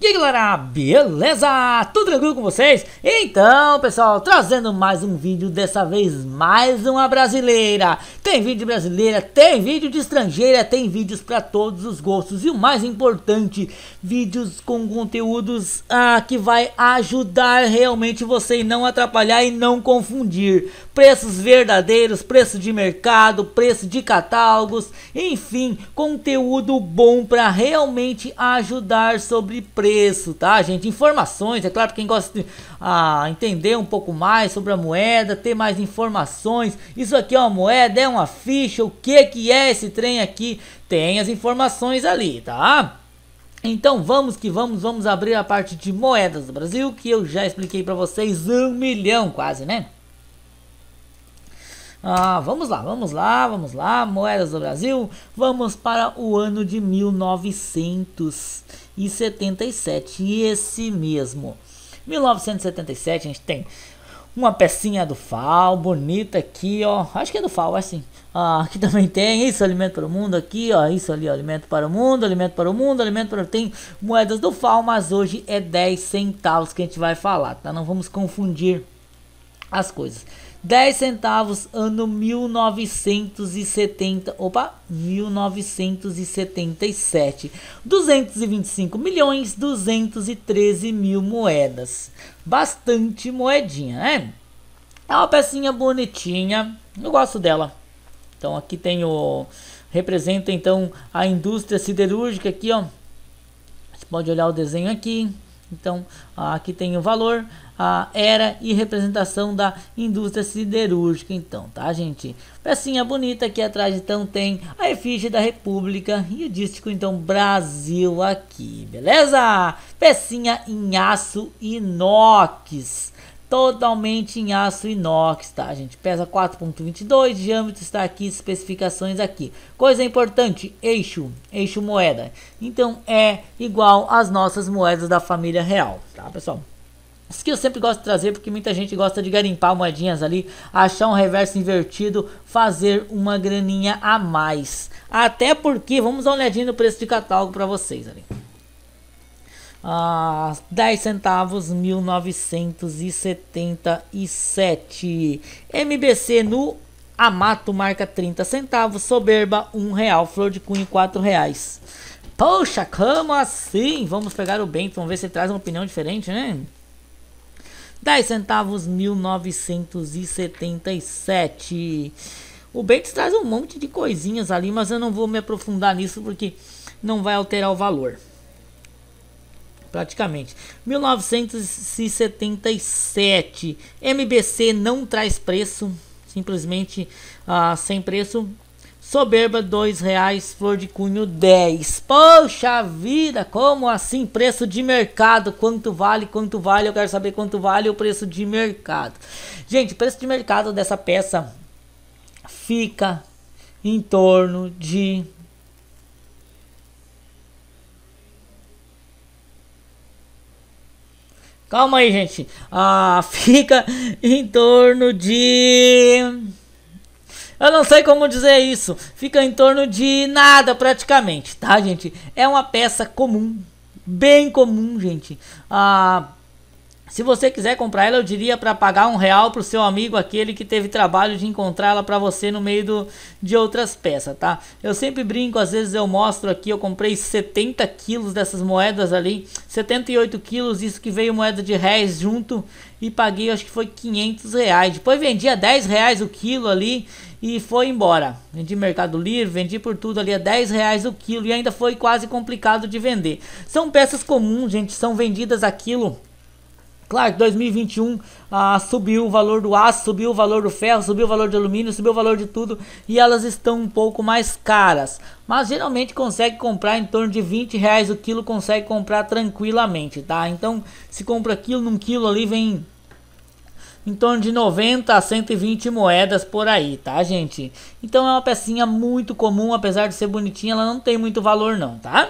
E aí galera, beleza? Tudo tranquilo com vocês? Então pessoal, trazendo mais um vídeo, dessa vez mais uma brasileira Tem vídeo brasileira, tem vídeo de estrangeira, tem vídeos para todos os gostos E o mais importante, vídeos com conteúdos ah, que vai ajudar realmente você e não atrapalhar e não confundir Preços verdadeiros, preço de mercado, preço de catálogos Enfim, conteúdo bom para realmente ajudar sobre preços preço, tá, gente? Informações, é claro, quem gosta de ah, entender um pouco mais sobre a moeda, ter mais informações. Isso aqui é uma moeda, é uma ficha, o que que é esse trem aqui? Tem as informações ali, tá? Então vamos que vamos, vamos abrir a parte de moedas do Brasil, que eu já expliquei para vocês um milhão quase, né? Ah, vamos lá, vamos lá, vamos lá, moedas do Brasil. Vamos para o ano de 1977, esse mesmo. 1977 a gente tem uma pecinha do FAO, bonita aqui, ó. Acho que é do FAO, assim. É ah, aqui também tem isso, alimento para o mundo aqui, ó. Isso ali, ó, alimento para o mundo, alimento para o mundo, alimento para tem moedas do FAO, mas hoje é 10 centavos que a gente vai falar, tá? Não vamos confundir as coisas. 10 centavos ano 1970, opa, 1977, 225 milhões 213 mil moedas, bastante moedinha, né? É uma pecinha bonitinha, eu gosto dela. Então aqui tem o representa então a indústria siderúrgica aqui, ó. Você pode olhar o desenho aqui. Então, ah, aqui tem o valor, a era e representação da indústria siderúrgica, então, tá, gente? Pecinha bonita aqui atrás, então, tem a efígie da República e o dístico, então, Brasil aqui, beleza? Pecinha em aço inox totalmente em aço inox, tá, gente? Pesa 4.22, diâmetro está aqui, especificações aqui. Coisa importante, eixo, eixo moeda. Então é igual às nossas moedas da família real, tá, pessoal? Isso que eu sempre gosto de trazer porque muita gente gosta de garimpar moedinhas ali, achar um reverso invertido, fazer uma graninha a mais. Até porque, vamos dar uma olhadinha no preço de catálogo para vocês ali a ah, 10 centavos 1977. MBC no Amato marca 30 centavos, Soberba 1 real, Flor de Cunho 4 reais. Poxa, como assim? Vamos pegar o Bento, vamos ver se traz uma opinião diferente, né? 10 centavos 1977. O Bento traz um monte de coisinhas ali, mas eu não vou me aprofundar nisso porque não vai alterar o valor praticamente. 1977, MBC não traz preço, simplesmente ah, sem preço. Soberba, dois reais, flor de cunho, 10. Poxa vida, como assim preço de mercado? Quanto vale, quanto vale? Eu quero saber quanto vale o preço de mercado. Gente, o preço de mercado dessa peça fica em torno de Calma aí, gente. Ah, fica em torno de. Eu não sei como dizer isso. Fica em torno de nada praticamente, tá, gente? É uma peça comum. Bem comum, gente. Ah se você quiser comprar ela, eu diria para pagar um real para o seu amigo, aquele que teve trabalho de encontrá-la para você no meio do, de outras peças, tá? Eu sempre brinco, às vezes eu mostro aqui, eu comprei 70 quilos dessas moedas ali, 78 quilos, isso que veio moeda de réis junto e paguei, acho que foi 500 reais. Depois vendia 10 reais o quilo ali e foi embora. Vendi Mercado Livre, vendi por tudo ali a é 10 reais o quilo e ainda foi quase complicado de vender. São peças comuns, gente, são vendidas aquilo quilo Claro que 2021 ah, subiu o valor do aço, subiu o valor do ferro, subiu o valor de alumínio, subiu o valor de tudo e elas estão um pouco mais caras. Mas geralmente consegue comprar em torno de 20 reais o quilo, consegue comprar tranquilamente, tá? Então se compra quilo num quilo ali vem em torno de 90 a 120 moedas por aí, tá, gente? Então é uma pecinha muito comum, apesar de ser bonitinha, ela não tem muito valor não, tá?